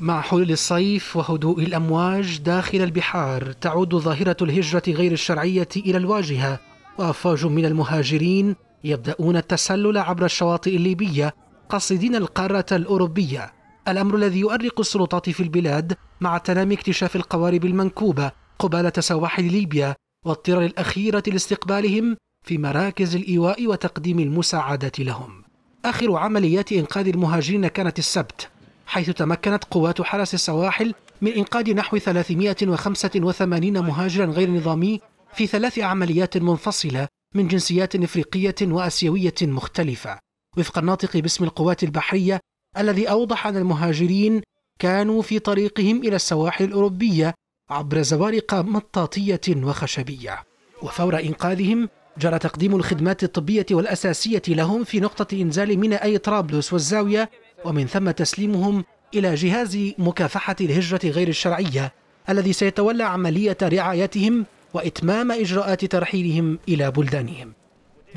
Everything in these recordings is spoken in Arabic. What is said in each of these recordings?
مع حلول الصيف وهدوء الامواج داخل البحار تعود ظاهره الهجره غير الشرعيه الى الواجهه وافواج من المهاجرين يبداون التسلل عبر الشواطئ الليبيه قاصدين القاره الاوروبيه الامر الذي يؤرق السلطات في البلاد مع تنامي اكتشاف القوارب المنكوبه قبالة سواحل ليبيا واضطرار الأخيرة لاستقبالهم في مراكز الإيواء وتقديم المساعدة لهم آخر عمليات إنقاذ المهاجرين كانت السبت حيث تمكنت قوات حرس السواحل من إنقاذ نحو 385 مهاجرا غير نظامي في ثلاث عمليات منفصلة من جنسيات إفريقية وأسيوية مختلفة وفق الناطق باسم القوات البحرية الذي أوضح أن المهاجرين كانوا في طريقهم إلى السواحل الأوروبية عبر زوارق مطاطية وخشبية وفور إنقاذهم جرى تقديم الخدمات الطبية والأساسية لهم في نقطة إنزال ميناء طرابلس والزاوية ومن ثم تسليمهم إلى جهاز مكافحة الهجرة غير الشرعية الذي سيتولى عملية رعايتهم وإتمام إجراءات ترحيلهم إلى بلدانهم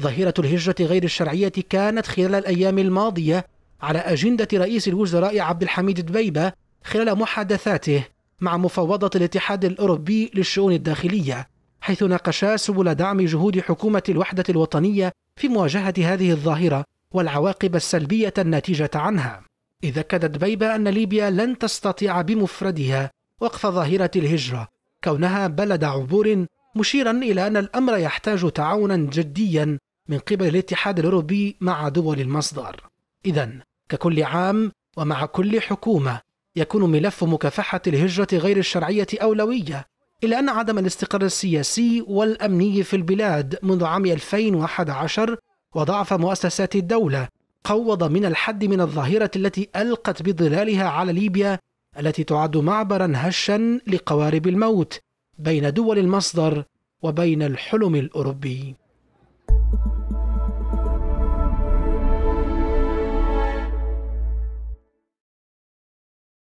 ظاهرة الهجرة غير الشرعية كانت خلال الأيام الماضية على أجندة رئيس الوزراء عبد الحميد دبيبة خلال محادثاته مع مفوضة الاتحاد الأوروبي للشؤون الداخلية حيث ناقشا سبل دعم جهود حكومة الوحدة الوطنية في مواجهة هذه الظاهرة والعواقب السلبية الناتجة عنها إذا أكدت بيبا أن ليبيا لن تستطيع بمفردها وقف ظاهرة الهجرة كونها بلد عبور مشيرا إلى أن الأمر يحتاج تعاونا جديا من قبل الاتحاد الأوروبي مع دول المصدر إذا ككل عام ومع كل حكومة يكون ملف مكافحة الهجرة غير الشرعية أولوية إلا أن عدم الاستقرار السياسي والأمني في البلاد منذ عام 2011 وضعف مؤسسات الدولة قوض من الحد من الظاهرة التي ألقت بظلالها على ليبيا التي تعد معبرا هشا لقوارب الموت بين دول المصدر وبين الحلم الأوروبي